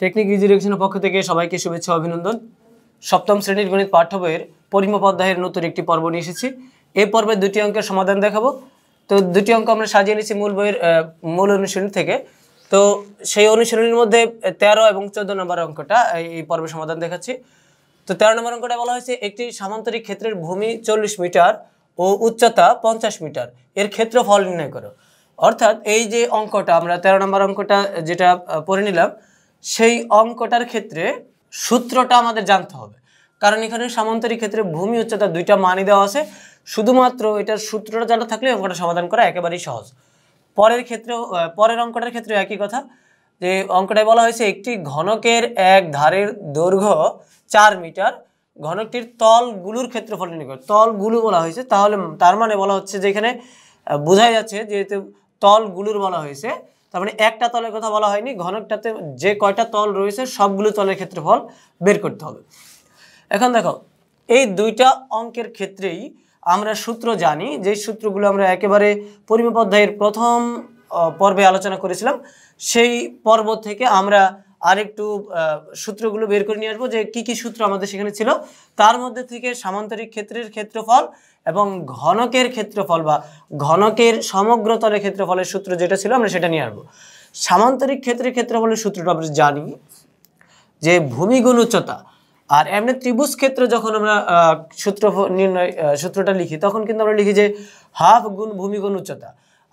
technique easy পক্ষ থেকে সবাইকে শুভেচ্ছা অভিনন্দন সপ্তম শ্রেণীর গণিত পাঠ্য বইয়ের পরিমাপাধ্যায়ের নতুন একটি পর্ব নিয়ে এসেছি এই পর্বে দুটি অঙ্কের সমাধান দেখাবো তো দুটি অঙ্ক আমরা সাজিয়ে নিয়েছি মূল বইয়ের মূল অনুশীলন থেকে তো সেই অনুশীলনের মধ্যে ১৩ এবং চোদ্দ নম্বর অঙ্কটা এই পর্বে সমাধান দেখাচ্ছি তো তেরো নম্বর অঙ্কটা বলা হয়েছে একটি সামান্তরিক ক্ষেত্রের ভূমি চল্লিশ মিটার ও উচ্চতা পঞ্চাশ মিটার এর ক্ষেত্রফল নির্ণয় করো অর্থাৎ এই যে অঙ্কটা আমরা তেরো নম্বর অঙ্কটা যেটা পড়ে নিলাম সেই অঙ্কটার ক্ষেত্রে সূত্রটা আমাদের জানতে হবে কারণ এখানে সামান্তরিক ক্ষেত্রে ভূমি উচ্চতা দুইটা মানই দেওয়া আছে শুধুমাত্র এটার সূত্রটা জানা থাকলে অঙ্কটা সমাধান করা একেবারেই সহজ পরের ক্ষেত্রেও পরের অঙ্কটার ক্ষেত্রে একই কথা যে অঙ্কটায় বলা হয়েছে একটি ঘনকের এক ধারের দৈর্ঘ্য চার মিটার ঘনকটির তলগুলোর ক্ষেত্রফল নির্ণয় তলগুলো বলা হয়েছে তাহলে তার মানে বলা হচ্ছে যে এখানে বোঝাই যাচ্ছে যেহেতু তলগুলোর বলা হয়েছে তার মানে একটা তলের কথা বলা হয়নি ঘনকটাতে যে কয়টা তল রয়েছে সবগুলো তলের ক্ষেত্রফল বের করতে হবে এখন দেখো এই দুইটা অঙ্কের ক্ষেত্রেই আমরা সূত্র জানি যে সূত্রগুলো আমরা একেবারে পরিমাপাধ্যায়ের প্রথম পর্বে আলোচনা করেছিলাম সেই পর্ব থেকে আমরা আরেকটু সূত্রগুলো বের করে নিয়ে আসবো যে কি কি সূত্র আমাদের সেখানে ছিল তার মধ্যে থেকে সামান্তরিক ক্ষেত্রের ক্ষেত্রফল এবং ঘনকের ক্ষেত্রফল বা ঘনকের সমগ্র তলের ক্ষেত্রফলের সূত্র যেটা ছিল আমরা সেটা নিয়ে আসবো সামান্তরিক ক্ষেত্রের ক্ষেত্রফলের সূত্রটা আমরা জানি যে ভূমিগুণ উচ্চতা আর এমনি ত্রিভুজ ক্ষেত্র যখন আমরা সূত্র নির্ণয় সূত্রটা লিখি তখন কিন্তু আমরা লিখি যে হাফ গুণ ভূমিগুণ উচ্চতা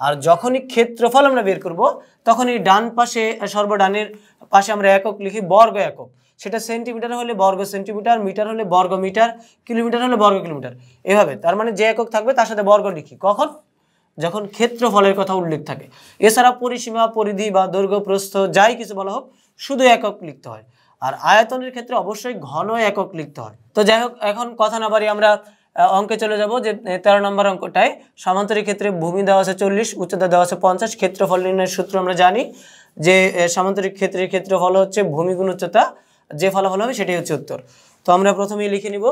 আর যখনই ক্ষেত্রফল আমরা বের করব তখনই ডান পাশে সর্বডানের পাশে আমরা একক লিখি বর্গ একক সেটা সেন্টিমিটার হলে বর্গ সেন্টিমিটার মিটার হলে বর্গ মিটার কিলোমিটার হলে বর্গ কিলোমিটার এভাবে তার মানে যে একক থাকবে তার সাথে বর্গ লিখি কখন যখন ক্ষেত্রফলের কথা উল্লেখ থাকে এছাড়া পরিসীমা পরিধি বা দৈর্ঘ্য প্রস্থ যাই কিছু বলা হোক শুধু একক লিখতে হয় আর আয়তনের ক্ষেত্রে অবশ্যই ঘন একক লিখতে হয় তো যাই হোক এখন কথা না বাড়ি আমরা অঙ্কে চলে যাব যে তেরো নম্বর অঙ্কটায় সামান্তরিক ক্ষেত্রে ভূমি দেওয়া আছে চল্লিশ উচ্চতা দেওয়া আছে পঞ্চাশ ক্ষেত্রফল নির্ণয়ের সূত্র আমরা জানি যে সামান্তরিক ক্ষেত্রের ক্ষেত্রফল হচ্ছে ভূমিগুণ উচ্চতা যে ফলাফল হবে সেটাই হচ্ছে উত্তর তো আমরা প্রথমেই লিখে নিব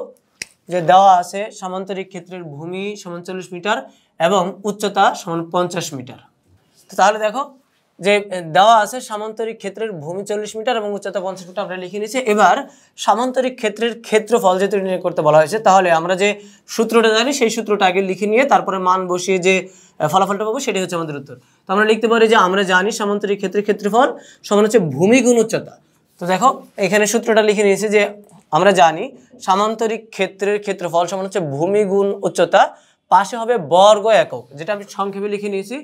যে দেওয়া আছে সামান্তরিক ক্ষেত্রের ভূমি সমান চল্লিশ মিটার এবং উচ্চতা সমান পঞ্চাশ মিটার তো তাহলে দেখো যে দেওয়া আছে সামান্তরিক ক্ষেত্রের ভূমি চল্লিশ মিটার এবং উচ্চতা পঞ্চাশ মিটার আমরা লিখে নিয়েছি এবার সামান্তরিক ক্ষেত্রের ক্ষেত্রফল যেহেতু নির্ণয় করতে বলা হয়েছে তাহলে আমরা যে সূত্রটা জানি সেই সূত্রটা আগে লিখে নিয়ে তারপরে মান বসিয়ে যে ফলাফলটা পাবো সেটাই হচ্ছে আমাদের উত্তর তো আমরা লিখতে পারি যে আমরা জানি সামান্তরিক ক্ষেত্রের ক্ষেত্রফল সমান হচ্ছে ভূমি গুণ উচ্চতা তো দেখো এখানে সূত্রটা লিখে নিয়েছি যে আমরা জানি সামান্তরিক ক্ষেত্রের ক্ষেত্রফল সমান হচ্ছে ভূমি গুণ উচ্চতা পাশে হবে বর্গ একক যেটা আমি সংক্ষেপে লিখে নিয়েছি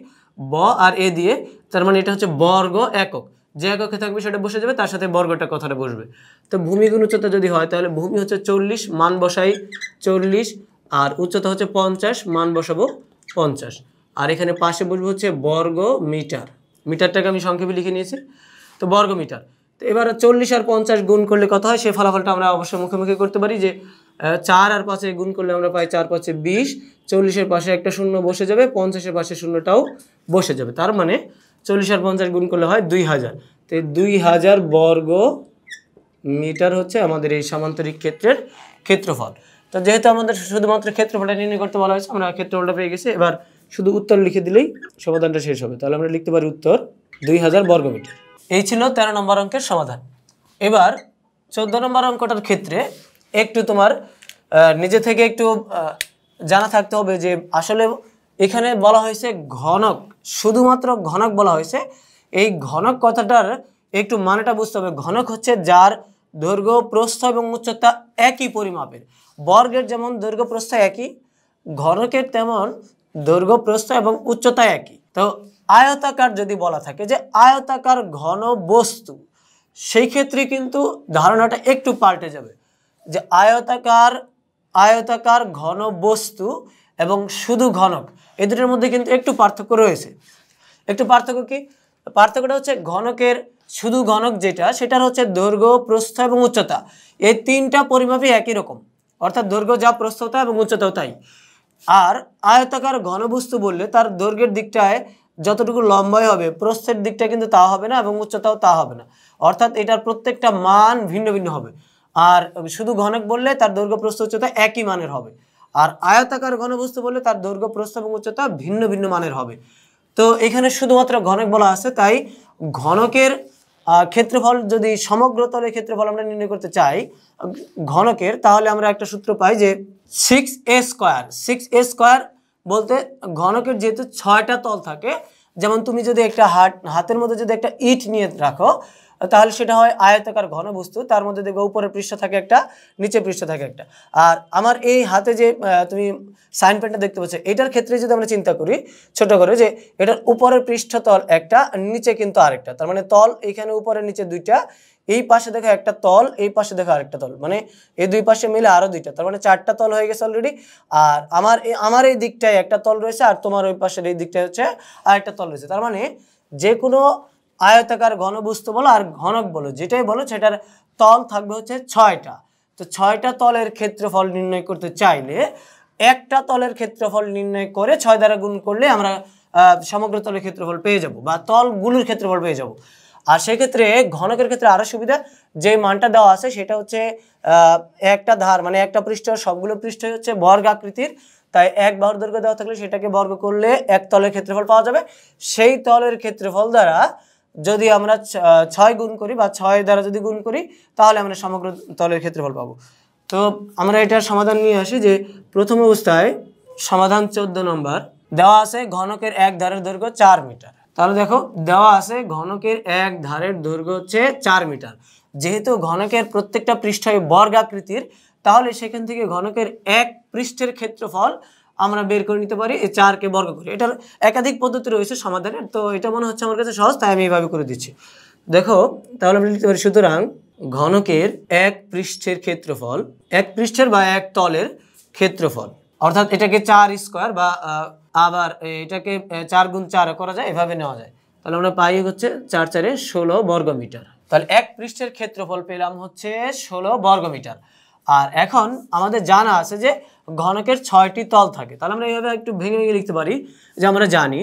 ব আর এ দিয়ে তার মানে এটা হচ্ছে বর্গ একক যে এককে থাকবে সেটা বসে যাবে তার সাথে বর্গটা কথাটা বসবে তো ভূমিগুণ উচ্চতা যদি হয় তাহলে ভূমি হচ্ছে চল্লিশ মান বসাই চল্লিশ আর উচ্চতা হচ্ছে পঞ্চাশ মান বসাবো পঞ্চাশ আর এখানে পাশে বসবো হচ্ছে বর্গ মিটার মিটারটাকে আমি সংক্ষেপে লিখে নিয়েছি তো বর্গ মিটার তো এবার চল্লিশ আর পঞ্চাশ গুণ করলে কত হয় সে ফলাফলটা আমরা অবশ্যই মুখোমুখি করতে পারি যে চার আর পাঁচে গুণ করলে আমরা পাই চার পাঁচে বিশ চল্লিশের পাশে একটা শূন্য বসে যাবে পঞ্চাশের পাশে শূন্যটাও বসে যাবে তার মানে চল্লিশ আর পঞ্চাশ গুণ করলে হয় দুই হাজার তো দুই হাজার বর্গ মিটার হচ্ছে আমাদের এই সামান্তরিক ক্ষেত্রের ক্ষেত্রফল তো যেহেতু আমাদের শুধুমাত্র ক্ষেত্রফলটা নির্ণয় করতে বলা হয়েছে আমরা ক্ষেত্রফলটা পেয়ে গেছি এবার শুধু উত্তর লিখে দিলেই সমাধানটা শেষ হবে তাহলে আমরা লিখতে পারি উত্তর দুই হাজার বর্গ মিটার এই ছিল তেরো নম্বর অঙ্কের সমাধান এবার চোদ্দ নম্বর অঙ্কটার ক্ষেত্রে একটু তোমার নিজে থেকে একটু জানা থাকতে হবে যে আসলে এখানে বলা হয়েছে ঘনক শুধুমাত্র ঘনক বলা হয়েছে এই ঘনক কথাটার একটু মানেটা বুঝতে হবে ঘনক হচ্ছে যার দৈর্ঘ্য প্রস্থ এবং উচ্চতা একই পরিমাপের বর্গের যেমন দৈর্ঘ্য প্রস্থ একই ঘনকের তেমন দৈর্ঘ্য প্রস্থ এবং উচ্চতা একই তো আয়তাকার যদি বলা থাকে যে আয়তাকার ঘন বস্তু সেই ক্ষেত্রে কিন্তু ধারণাটা একটু পাল্টে যাবে যে আয়তাকার আয়তাকার ঘন বস্তু এবং শুধু ঘনক এই দুটোর মধ্যে কিন্তু একটু পার্থক্য রয়েছে একটু পার্থক্য কি পার্থক্যটা হচ্ছে ঘনকের শুধু ঘনক যেটা সেটার হচ্ছে দৈর্ঘ্য প্রস্থ এবং উচ্চতা এই তিনটা পরিমাপই একই রকম অর্থাৎ দৈর্ঘ্য যা প্রস্থতা এবং উচ্চতাও তাই আর আয়তাকার ঘনবস্তু বললে তার দৈর্ঘ্যের দিকটায় যতটুকু লম্বাই হবে প্রস্থের দিকটা কিন্তু তা হবে না এবং উচ্চতাও তা হবে না অর্থাৎ এটার প্রত্যেকটা মান ভিন্ন ভিন্ন হবে আর শুধু ঘনক বললে তার দৈর্ঘ্য প্রস্থ উচ্চতা একই মানের হবে আর আয়তাকার ঘনবস্তু বললে তার দৈর্ঘ্য প্রস্থ এবং উচ্চতা ভিন্ন ভিন্ন মানের হবে তো এখানে শুধুমাত্র ঘনক বলা আছে তাই ঘনকের ক্ষেত্রফল যদি সমগ্র তলের ক্ষেত্রফল আমরা নির্ণয় করতে চাই ঘনকের তাহলে আমরা একটা সূত্র পাই যে six a square six a square বলতে ঘনকের যেহেতু ছয়টা তল থাকে যেমন তুমি যদি একটা হাত হাতের মধ্যে যদি একটা ইট নিয়ে রাখো তাহলে সেটা হয় আয়তাকার বস্তু তার মধ্যে দেখবে উপরে পৃষ্ঠ থাকে একটা নিচে পৃষ্ঠ থাকে একটা আর আমার এই হাতে যে তুমি সাইন পেনটা দেখতে পাচ্ছ এটার ক্ষেত্রে যদি আমরা চিন্তা করি ছোট করে যে এটার উপরের পৃষ্ঠতল একটা নিচে কিন্তু আরেকটা তার মানে তল এখানে উপরে নিচে দুইটা এই পাশে দেখো একটা তল এই পাশে দেখো আরেকটা তল মানে এই দুই পাশে মিলে আরও দুইটা তার মানে চারটা তল হয়ে গেছে অলরেডি আর আমার এই আমার এই দিকটায় একটা তল রয়েছে আর তোমার ওই পাশের এই দিকটায় হচ্ছে আরেকটা তল রয়েছে তার মানে যে কোনো আয়তাকার ঘনবস্তু বলো আর ঘনক বলো যেটাই বলো সেটার তল থাকবে হচ্ছে ছয়টা তো ছয়টা তলের ক্ষেত্রফল নির্ণয় করতে চাইলে একটা তলের ক্ষেত্রফল নির্ণয় করে ছয় দ্বারা গুণ করলে আমরা সমগ্র তলের ক্ষেত্রফল পেয়ে যাব বা তলগুলোর ক্ষেত্রফল পেয়ে যাব আর সেক্ষেত্রে ঘনকের ক্ষেত্রে আরও সুবিধা যে মানটা দেওয়া আছে সেটা হচ্ছে একটা ধার মানে একটা পৃষ্ঠ সবগুলো পৃষ্ঠ হচ্ছে বর্গ আকৃতির তাই এক বাহুর দৈর্ঘ্য দেওয়া থাকলে সেটাকে বর্গ করলে এক তলের ক্ষেত্রফল পাওয়া যাবে সেই তলের ক্ষেত্রফল দ্বারা যদি আমরা ছয় গুণ করি বা ছয় দ্বারা যদি গুণ করি তাহলে আমরা সমগ্র তলের ক্ষেত্রফল পাবো তো আমরা এটার সমাধান নিয়ে আসি যে প্রথম অবস্থায় সমাধান চোদ্দ নম্বর দেওয়া আছে ঘনকের এক ধারের দৈর্ঘ্য চার মিটার তাহলে দেখো দেওয়া আছে ঘনকের এক ধারের দৈর্ঘ্য হচ্ছে চার মিটার যেহেতু ঘনকের প্রত্যেকটা পৃষ্ঠায় বর্গাকৃতির তাহলে সেখান থেকে ঘনকের এক পৃষ্ঠের ক্ষেত্রফল আমরা বের করে নিতে পারি এই চারকে বর্গ করে এটার একাধিক পদ্ধতি রয়েছে সমাধানের তো এটা মনে হচ্ছে আমার কাছে সহজ তাই আমি এইভাবে করে দিচ্ছি দেখো তাহলে আমরা লিখতে পারি সুতরাং ঘনকের এক পৃষ্ঠের ক্ষেত্রফল এক পৃষ্ঠের বা এক তলের ক্ষেত্রফল অর্থাৎ এটাকে চার স্কোয়ার বা আবার এটাকে চার গুণ চার করা যায় এভাবে নেওয়া যায় তাহলে আমরা পাই হচ্ছে চার চারে ষোলো বর্গমিটার তাহলে এক পৃষ্ঠের ক্ষেত্রফল পেলাম হচ্ছে ষোলো বর্গমিটার আর এখন আমাদের জানা আছে যে ঘনকের ছয়টি তল থাকে তাহলে আমরা এইভাবে একটু ভেঙে ভেঙে লিখতে পারি যে আমরা জানি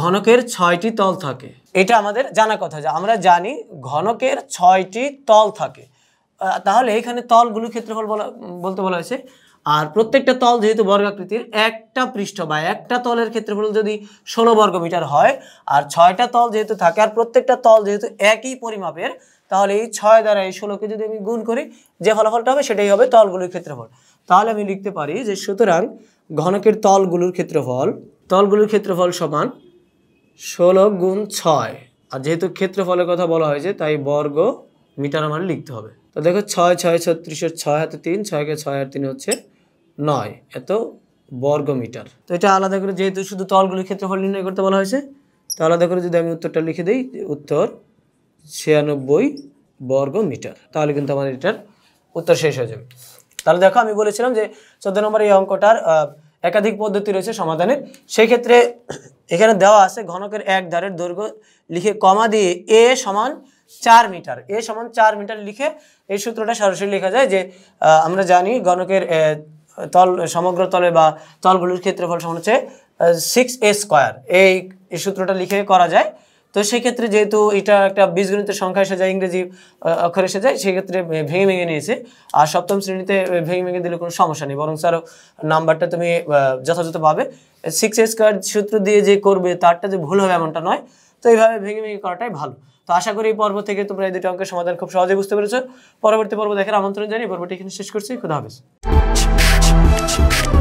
ঘনকের ছয়টি তল থাকে এটা আমাদের জানা কথা যে আমরা জানি ঘনকের ছয়টি তল থাকে তাহলে এখানে তলগুলো ক্ষেত্রফল বলা বলতে বলা হয়েছে আর প্রত্যেকটা তল যেহেতু বর্গাকৃতির একটা পৃষ্ঠ বা একটা তলের ক্ষেত্রফল যদি ষোলো বর্গ মিটার হয় আর ছয়টা তল যেহেতু থাকে আর প্রত্যেকটা তল যেহেতু একই পরিমাপের তাহলে এই ছয় দ্বারা এই ষোলোকে যদি আমি গুণ করি যে ফলাফলটা হবে সেটাই হবে তলগুলির ক্ষেত্রফল তাহলে আমি লিখতে পারি যে সুতরাং ঘনকের তলগুলোর ক্ষেত্রফল তলগুলোর ক্ষেত্রফল সমান ষোলো গুণ ছয় আর যেহেতু ক্ষেত্রফলের কথা বলা হয়েছে তাই বর্গ মিটার আমার মানে লিখতে হবে তো দেখো ছয় ছয় ছত্রিশের ছয় হাতে তিন ছয়কে ছয় আর তিন হচ্ছে নয় এত বর্গ মিটার তো এটা আলাদা করে যেহেতু শুধু তলগুলির ক্ষেত্রফল নির্ণয় করতে বলা হয়েছে তো আলাদা করে যদি আমি উত্তরটা লিখে দিই উত্তর ছিয়ানব্বই বর্গ মিটার তাহলে কিন্তু আমাদের এটার উত্তর শেষ হয়ে যাবে তাহলে দেখো আমি বলেছিলাম যে চোদ্দ নম্বর এই অঙ্কটার একাধিক পদ্ধতি রয়েছে সমাধানের সেক্ষেত্রে এখানে দেওয়া আছে ঘনকের এক ধারের দৈর্ঘ্য লিখে কমা দিয়ে এ সমান চার মিটার এ সমান চার মিটার লিখে এই সূত্রটা সরাসরি লেখা যায় যে আমরা জানি গণকের তল সমগ্র তলে বা তলগুলোর ক্ষেত্রফল সমান হচ্ছে সিক্স এ স্কোয়ার এই সূত্রটা লিখে করা যায় তো সেক্ষেত্রে যেহেতু এটা একটা বীজগণিত সংখ্যা এসে যায় ইংরেজি অক্ষর এসে যায় সেক্ষেত্রে ভেঙে ভেঙে নিয়েছে আর সপ্তম শ্রেণীতে ভেঙে ভেঙে দিলে কোনো সমস্যা নেই বরং স্যার নাম্বারটা তুমি যথাযথ পাবে সিক্স স্কোয়ার সূত্র দিয়ে যে করবে তারটা যে ভুল হবে এমনটা নয় তো এইভাবে ভেঙে ভেঙে করাটাই ভালো তো আশা করি এই পর্ব থেকে তোমরা এই দুটো অঙ্কের সমাধান খুব সহজে বুঝতে পেরেছো পরবর্তী পর্ব দেখার আমন্ত্রণ জানিয়ে পর্বটি এখানে শেষ করছি খুদা হাফেজ